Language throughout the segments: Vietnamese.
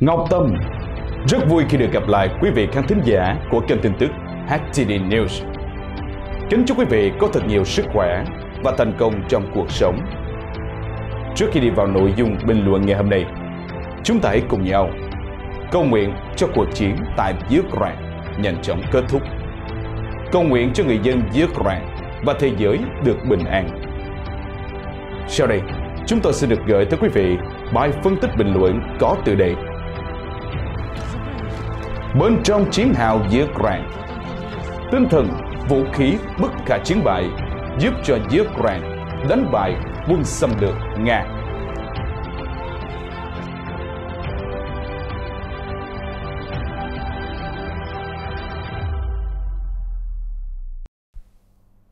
Ngọc Tâm Rất vui khi được gặp lại quý vị khán thính giả của kênh tin tức HTD News Kính chúc quý vị có thật nhiều sức khỏe và thành công trong cuộc sống Trước khi đi vào nội dung bình luận ngày hôm nay Chúng ta hãy cùng nhau cầu nguyện cho cuộc chiến tại Ukraine nhanh chóng kết thúc Cầu nguyện cho người dân Ukraine và thế giới được bình an Sau đây, chúng tôi sẽ được gửi tới quý vị bài phân tích bình luận có tự đề bên trong chiến hào Ukraine. Tinh thần vũ khí bất khả chiến bại giúp cho Ukraine đánh bại quân xâm lược Nga.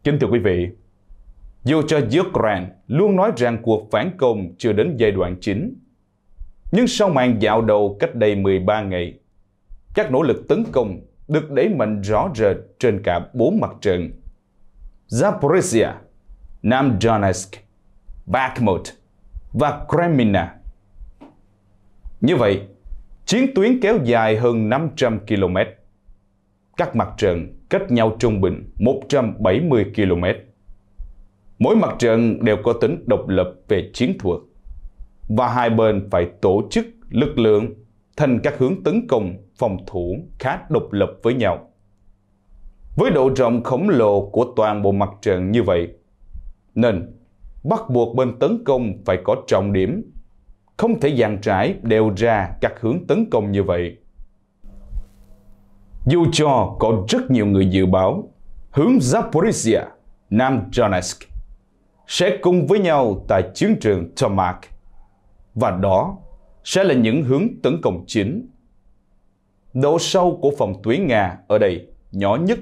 Kính thưa quý vị, dù cho Ukraine luôn nói rằng cuộc phản công chưa đến giai đoạn chính, nhưng sau màn dạo đầu cách đây 13 ngày, các nỗ lực tấn công được đẩy mạnh rõ rệt trên cả bốn mặt trận. Zaporizhia, Nam Donetsk, Bakhmut và Kremina. Như vậy, chiến tuyến kéo dài hơn 500 km. Các mặt trận cách nhau trung bình 170 km. Mỗi mặt trận đều có tính độc lập về chiến thuật và hai bên phải tổ chức lực lượng thành các hướng tấn công, phòng thủ khá độc lập với nhau. Với độ rộng khổng lồ của toàn bộ mặt trận như vậy, nên bắt buộc bên tấn công phải có trọng điểm, không thể dàn trải đều ra các hướng tấn công như vậy. Dù cho có rất nhiều người dự báo, hướng Zaporizhia, Nam Donetsk sẽ cùng với nhau tại chiến trường Tomak. Và đó sẽ là những hướng tấn công chính. Độ sâu của phòng tuyến Nga ở đây nhỏ nhất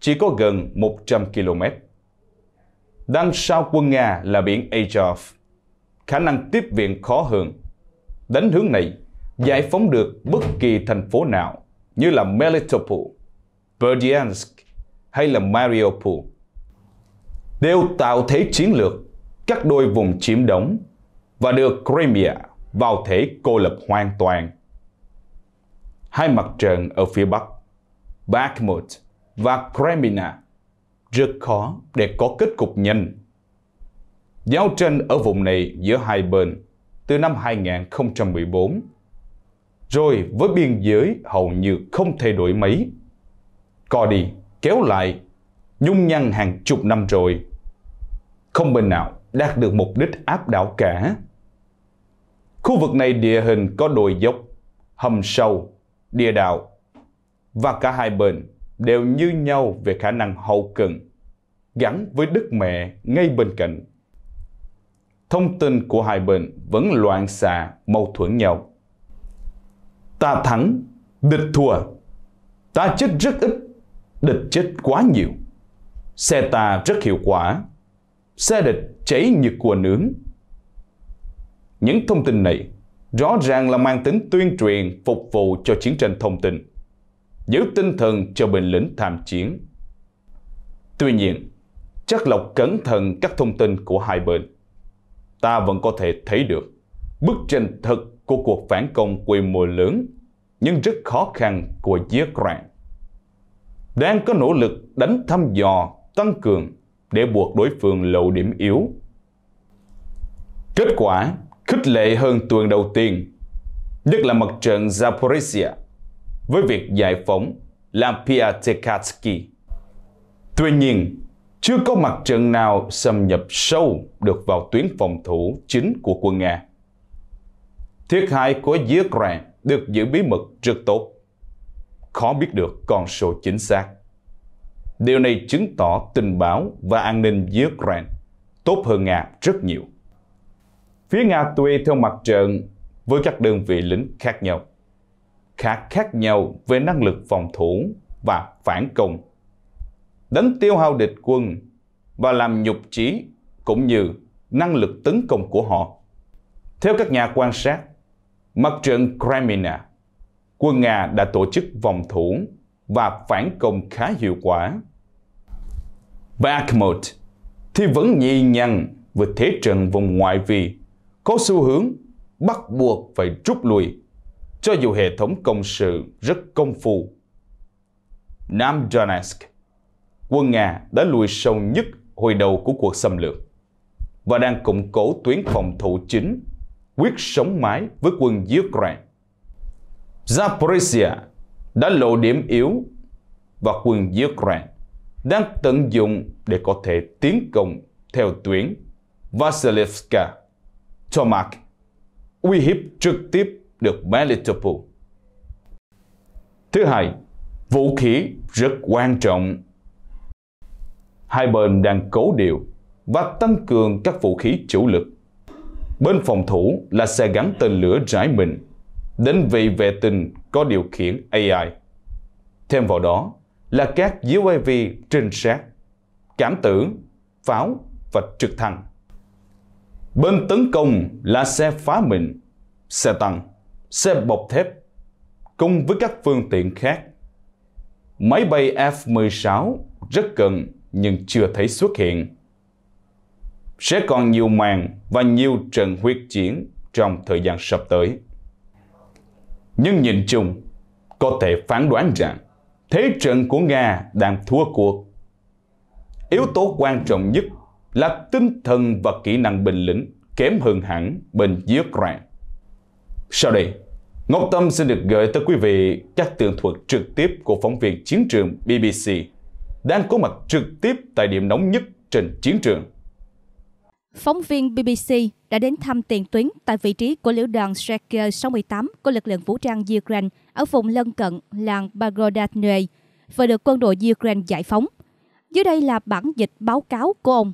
chỉ có gần 100 km. Đằng sau quân Nga là biển Azov, khả năng tiếp viện khó hơn. Đánh hướng này, giải phóng được bất kỳ thành phố nào như là Melitopol, Berdyansk hay là Mariupol đều tạo thế chiến lược các đôi vùng chiếm đóng và được Crimea vào thể cô lập hoàn toàn. Hai mặt trận ở phía Bắc, Bakhmut và Kremina rất khó để có kết cục nhanh. Giao tranh ở vùng này giữa hai bên từ năm 2014, rồi với biên giới hầu như không thay đổi mấy. Co đi, kéo lại, nhung nhăng hàng chục năm rồi. Không bên nào đạt được mục đích áp đảo cả. Khu vực này địa hình có đồi dốc, hầm sâu, địa đạo và cả hai bên đều như nhau về khả năng hậu cần gắn với đất mẹ ngay bên cạnh. Thông tin của hai bên vẫn loạn xạ mâu thuẫn nhau. Ta thắng, địch thua. Ta chết rất ít, địch chết quá nhiều. Xe ta rất hiệu quả, xe địch cháy như của nướng. Những thông tin này rõ ràng là mang tính tuyên truyền phục vụ cho chiến tranh thông tin, giữ tinh thần cho binh lính tham chiến. Tuy nhiên, chắc lọc cẩn thận các thông tin của hai bên. Ta vẫn có thể thấy được bức tranh thật của cuộc phản công quy mô lớn nhưng rất khó khăn của Ukraine. Đang có nỗ lực đánh thăm dò, tăng cường để buộc đối phương lộ điểm yếu. Kết quả khích lệ hơn tuần đầu tiên, nhất là mặt trận Zaporizhia với việc giải phóng Lampia Tekatsky. Tuy nhiên, chưa có mặt trận nào xâm nhập sâu được vào tuyến phòng thủ chính của quân Nga. Thiệt hại của Ukraine được giữ bí mật rất tốt, khó biết được con số chính xác. Điều này chứng tỏ tình báo và an ninh Ukraine tốt hơn Nga rất nhiều. Phía Nga tuy theo mặt trận với các đơn vị lính khác nhau, khá khác nhau về năng lực phòng thủ và phản công. Đánh tiêu hao địch quân và làm nhục trí cũng như năng lực tấn công của họ. Theo các nhà quan sát, mặt trận Crimea, quân Nga đã tổ chức vòng thủ và phản công khá hiệu quả. Bakhmut thì vẫn nhì nhằn với thế trận vùng ngoại vi có xu hướng bắt buộc phải rút lui, cho dù hệ thống công sự rất công phu. Nam Donetsk, quân Nga đã lùi sâu nhất hồi đầu của cuộc xâm lược và đang củng cố tuyến phòng thủ chính, quyết sống mái với quân Ukraine. Zaporizhia đã lộ điểm yếu và quân Ukraine đang tận dụng để có thể tiến công theo tuyến Vasilivka Tomac uy hiếp trực tiếp được Melitopol. Thứ hai, vũ khí rất quan trọng. Hai bên đang cố điều và tăng cường các vũ khí chủ lực. Bên phòng thủ là xe gắn tên lửa rải mình, đến vị vệ tinh có điều khiển AI. Thêm vào đó là các UAV trinh sát, cảm tử, pháo và trực thăng. Bên tấn công là xe phá mìn, xe tăng, xe bọc thép, cùng với các phương tiện khác. Máy bay F-16 rất cần nhưng chưa thấy xuất hiện. Sẽ còn nhiều màn và nhiều trận huyết chiến trong thời gian sắp tới. Nhưng nhìn chung, có thể phán đoán rằng thế trận của Nga đang thua cuộc. Yếu tố quan trọng nhất là tinh thần và kỹ năng bình lĩnh kém hơn hẳn bên dưới Ukraine. Sau đây, Ngọc Tâm xin được gửi tới quý vị các tường thuật trực tiếp của phóng viên chiến trường BBC đang có mặt trực tiếp tại điểm nóng nhất trên chiến trường. Phóng viên BBC đã đến thăm tiền tuyến tại vị trí của lữ đoàn Streker 68 của lực lượng vũ trang Ukraine ở vùng lân cận làng Bagodatne và được quân đội Ukraine giải phóng. Dưới đây là bản dịch báo cáo của ông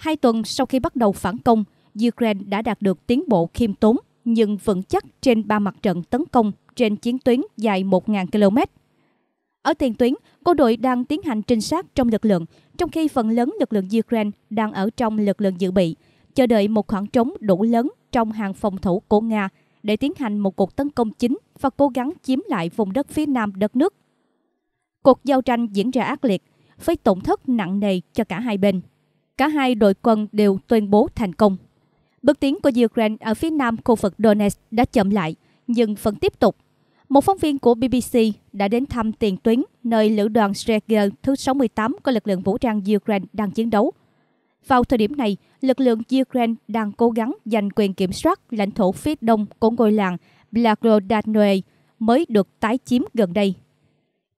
Hai tuần sau khi bắt đầu phản công, Ukraine đã đạt được tiến bộ khiêm tốn nhưng vững chắc trên ba mặt trận tấn công trên chiến tuyến dài 1.000 km. Ở tiền tuyến, quân đội đang tiến hành trinh sát trong lực lượng, trong khi phần lớn lực lượng Ukraine đang ở trong lực lượng dự bị, chờ đợi một khoảng trống đủ lớn trong hàng phòng thủ của Nga để tiến hành một cuộc tấn công chính và cố gắng chiếm lại vùng đất phía nam đất nước. Cuộc giao tranh diễn ra ác liệt, với tổn thất nặng nề cho cả hai bên. Cả hai đội quân đều tuyên bố thành công. Bước tiến của Ukraine ở phía nam khu vực Donetsk đã chậm lại, nhưng vẫn tiếp tục. Một phóng viên của BBC đã đến thăm tiền tuyến, nơi lữ đoàn Streger thứ 68 của lực lượng vũ trang Ukraine đang chiến đấu. Vào thời điểm này, lực lượng Ukraine đang cố gắng giành quyền kiểm soát lãnh thổ phía đông của ngôi làng Blagorodanoe mới được tái chiếm gần đây.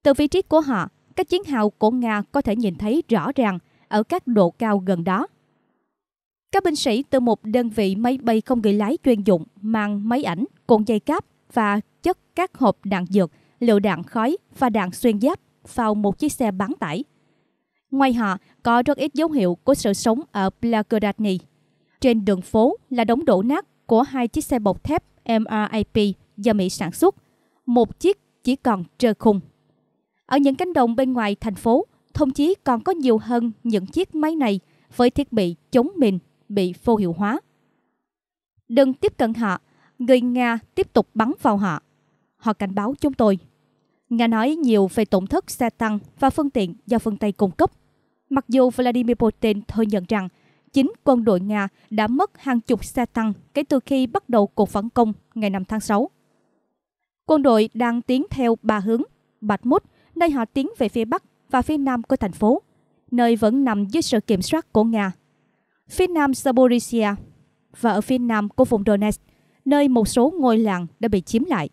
Từ vị trí của họ, các chiến hào của Nga có thể nhìn thấy rõ ràng – ở các độ cao gần đó. Các binh sĩ từ một đơn vị máy bay không người lái chuyên dụng mang máy ảnh, cuộn dây cáp và chất các hộp đạn dược, lựu đạn khói và đạn xuyên giáp vào một chiếc xe bán tải. Ngoài họ, có rất ít dấu hiệu của sự sống ở Blagodatny. Trên đường phố là đống đổ nát của hai chiếc xe bọc thép MRAP do Mỹ sản xuất. Một chiếc chỉ còn trơ khung. Ở những cánh đồng bên ngoài thành phố, thậm chí còn có nhiều hơn những chiếc máy này với thiết bị chống mình bị vô hiệu hóa. Đừng tiếp cận họ, người Nga tiếp tục bắn vào họ. Họ cảnh báo chúng tôi. Nga nói nhiều về tổn thất xe tăng và phương tiện do phương Tây cung cấp. Mặc dù Vladimir Putin thừa nhận rằng chính quân đội Nga đã mất hàng chục xe tăng kể từ khi bắt đầu cuộc phản công ngày 5 tháng 6. Quân đội đang tiến theo ba hướng, Bạch Mút, nơi họ tiến về phía Bắc và phía nam của thành phố, nơi vẫn nằm dưới sự kiểm soát của Nga. Phía nam Zaporizhia và ở phía nam của vùng Donetsk, nơi một số ngôi làng đã bị chiếm lại.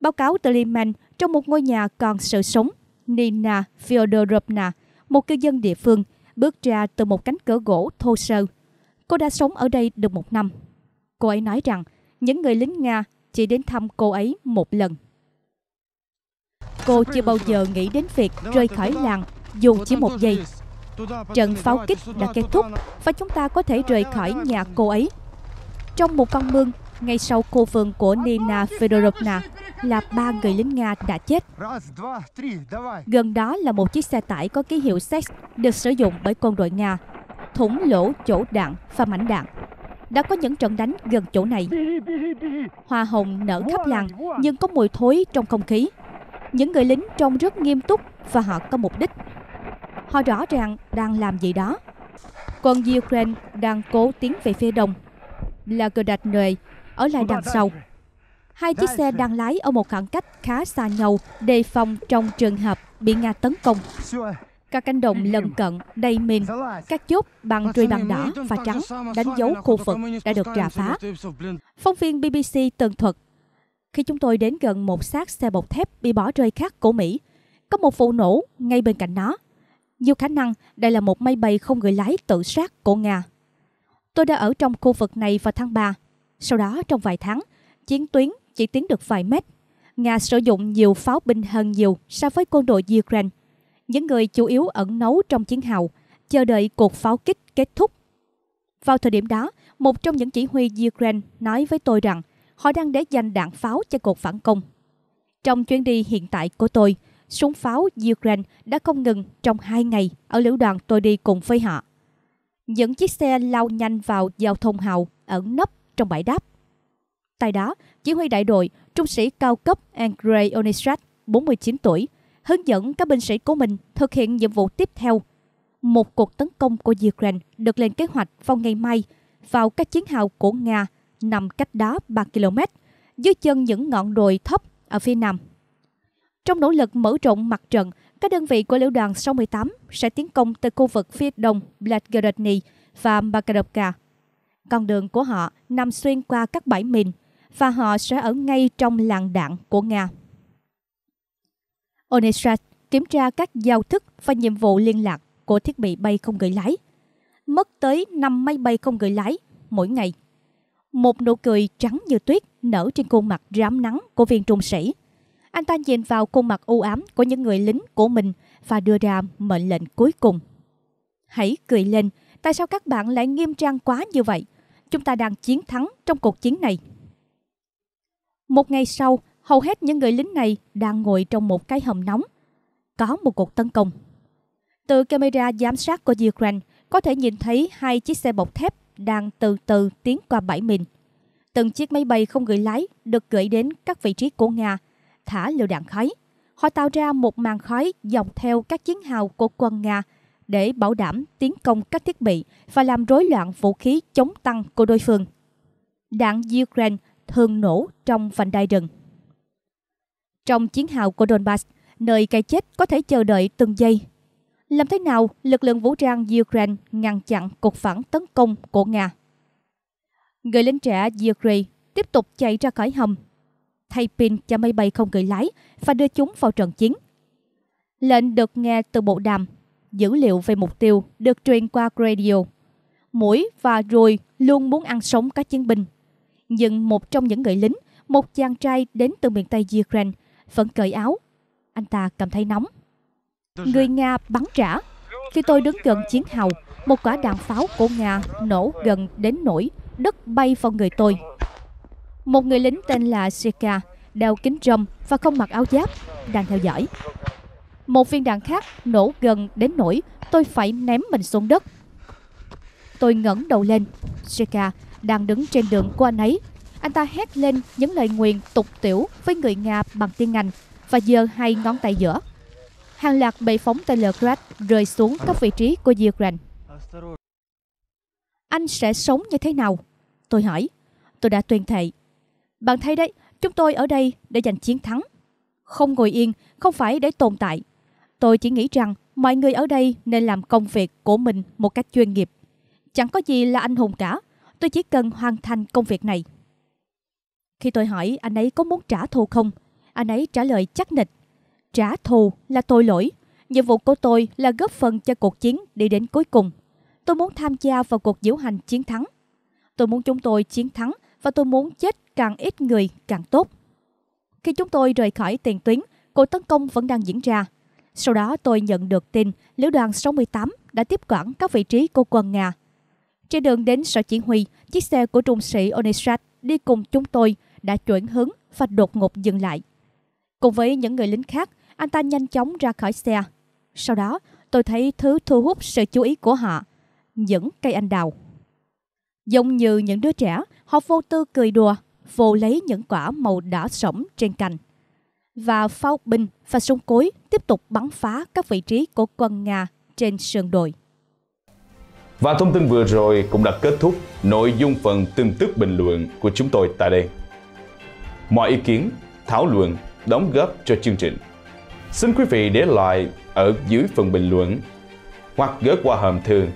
Báo cáo từ Liman trong một ngôi nhà còn sự sống, Nina Fyodorovna, một cư dân địa phương, bước ra từ một cánh cửa gỗ thô sơ. Cô đã sống ở đây được một năm. Cô ấy nói rằng những người lính Nga chỉ đến thăm cô ấy một lần. Cô chưa bao giờ nghĩ đến việc rời khỏi làng dù chỉ một giây. Trận pháo kích đã kết thúc và chúng ta có thể rời khỏi nhà cô ấy. Trong một con mương, ngay sau khu vườn của Nina Fedorovna là ba người lính Nga đã chết. Gần đó là một chiếc xe tải có ký hiệu Sex được sử dụng bởi quân đội Nga, thủng lỗ chỗ đạn và mảnh đạn. Đã có những trận đánh gần chỗ này. Hoa hồng nở khắp làng nhưng có mùi thối trong không khí. Những người lính trông rất nghiêm túc và họ có mục đích. Họ rõ ràng đang làm gì đó. Quân Ukraine đang cố tiến về phía đông. Là cờ Gradnoe ở lại đằng sau. Hai chiếc xe đang lái ở một khoảng cách khá xa nhau đề phòng trong trường hợp bị Nga tấn công. Các cánh đồng lân cận đầy mìn, các chốt bằng truy bằng đỏ và trắng đánh dấu khu vực đã được trả phá. Phóng viên BBC tường thuật khi chúng tôi đến gần một xác xe bọc thép bị bỏ rơi khác của Mỹ. Có một vụ nổ ngay bên cạnh nó. Nhiều khả năng đây là một máy bay không người lái tự sát của Nga. Tôi đã ở trong khu vực này vào tháng 3. Sau đó trong vài tháng, chiến tuyến chỉ tiến được vài mét. Nga sử dụng nhiều pháo binh hơn nhiều so với quân đội Ukraine. Những người chủ yếu ẩn nấu trong chiến hào, chờ đợi cuộc pháo kích kết thúc. Vào thời điểm đó, một trong những chỉ huy Ukraine nói với tôi rằng họ đang để dành đạn pháo cho cuộc phản công. Trong chuyến đi hiện tại của tôi, súng pháo Ukraine đã không ngừng trong hai ngày ở lữ đoàn tôi đi cùng với họ. Những chiếc xe lao nhanh vào giao thông hào ẩn nấp trong bãi đáp. Tại đó, chỉ huy đại đội, trung sĩ cao cấp Andrei Onistrat, 49 tuổi, hướng dẫn các binh sĩ của mình thực hiện nhiệm vụ tiếp theo. Một cuộc tấn công của Ukraine được lên kế hoạch vào ngày mai vào các chiến hào của Nga nằm cách đó 3 km, dưới chân những ngọn đồi thấp ở phía nam. Trong nỗ lực mở rộng mặt trận, các đơn vị của lữ đoàn 68 sẽ tiến công từ khu vực phía đông Bladgorodny và Makarovka. Con đường của họ nằm xuyên qua các bãi mìn và họ sẽ ở ngay trong làng đạn của Nga. Onestrat kiểm tra các giao thức và nhiệm vụ liên lạc của thiết bị bay không người lái. Mất tới 5 máy bay không người lái mỗi ngày một nụ cười trắng như tuyết nở trên khuôn mặt rám nắng của viên trung sĩ. Anh ta nhìn vào khuôn mặt u ám của những người lính của mình và đưa ra mệnh lệnh cuối cùng. Hãy cười lên, tại sao các bạn lại nghiêm trang quá như vậy? Chúng ta đang chiến thắng trong cuộc chiến này. Một ngày sau, hầu hết những người lính này đang ngồi trong một cái hầm nóng. Có một cuộc tấn công. Từ camera giám sát của Ukraine, có thể nhìn thấy hai chiếc xe bọc thép đang từ từ tiến qua bãi mình. Từng chiếc máy bay không người lái được gửi đến các vị trí của Nga, thả lựu đạn khói. Họ tạo ra một màn khói dọc theo các chiến hào của quân Nga để bảo đảm tiến công các thiết bị và làm rối loạn vũ khí chống tăng của đối phương. Đạn Ukraine thường nổ trong vành đai rừng. Trong chiến hào của Donbass, nơi cái chết có thể chờ đợi từng giây làm thế nào lực lượng vũ trang Ukraine ngăn chặn cuộc phản tấn công của Nga. Người lính trẻ Ukraine tiếp tục chạy ra khỏi hầm, thay pin cho máy bay không người lái và đưa chúng vào trận chiến. Lệnh được nghe từ bộ đàm, dữ liệu về mục tiêu được truyền qua radio. Mũi và ruồi luôn muốn ăn sống các chiến binh. Nhưng một trong những người lính, một chàng trai đến từ miền Tây Ukraine, vẫn cởi áo. Anh ta cảm thấy nóng Người Nga bắn trả. Khi tôi đứng gần chiến hào, một quả đạn pháo của Nga nổ gần đến nổi, đất bay vào người tôi. Một người lính tên là Sika, đeo kính râm và không mặc áo giáp, đang theo dõi. Một viên đạn khác nổ gần đến nổi, tôi phải ném mình xuống đất. Tôi ngẩng đầu lên, Sika đang đứng trên đường của anh ấy. Anh ta hét lên những lời nguyền tục tiểu với người Nga bằng tiếng Anh và giơ hai ngón tay giữa hàng loạt bầy phóng tên lửa Grad rơi xuống các vị trí của Ukraine. Anh sẽ sống như thế nào? Tôi hỏi. Tôi đã tuyên thệ. Bạn thấy đấy, chúng tôi ở đây để giành chiến thắng. Không ngồi yên, không phải để tồn tại. Tôi chỉ nghĩ rằng mọi người ở đây nên làm công việc của mình một cách chuyên nghiệp. Chẳng có gì là anh hùng cả. Tôi chỉ cần hoàn thành công việc này. Khi tôi hỏi anh ấy có muốn trả thù không, anh ấy trả lời chắc nịch. Trả thù là tội lỗi. Nhiệm vụ của tôi là góp phần cho cuộc chiến đi đến cuối cùng. Tôi muốn tham gia vào cuộc diễu hành chiến thắng. Tôi muốn chúng tôi chiến thắng và tôi muốn chết càng ít người càng tốt. Khi chúng tôi rời khỏi tiền tuyến, cuộc tấn công vẫn đang diễn ra. Sau đó tôi nhận được tin lữ đoàn 68 đã tiếp quản các vị trí của quân Nga. Trên đường đến sở chỉ huy, chiếc xe của trung sĩ Onisrat đi cùng chúng tôi đã chuyển hướng và đột ngột dừng lại. Cùng với những người lính khác, anh ta nhanh chóng ra khỏi xe. Sau đó, tôi thấy thứ thu hút sự chú ý của họ, những cây anh đào. Giống như những đứa trẻ, họ vô tư cười đùa, vô lấy những quả màu đỏ sẫm trên cành. Và pháo binh và súng cối tiếp tục bắn phá các vị trí của quân Nga trên sườn đồi. Và thông tin vừa rồi cũng đã kết thúc nội dung phần tin tức bình luận của chúng tôi tại đây. Mọi ý kiến, thảo luận, đóng góp cho chương trình Xin quý vị để lại ở dưới phần bình luận hoặc gửi qua hòm thư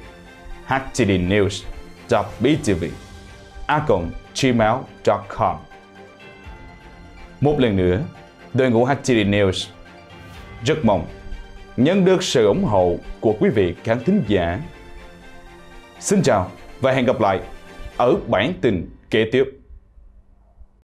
htdnews.btv a gmail.com Một lần nữa, đội ngũ HTD News rất mong nhận được sự ủng hộ của quý vị khán thính giả. Xin chào và hẹn gặp lại ở bản tin kế tiếp.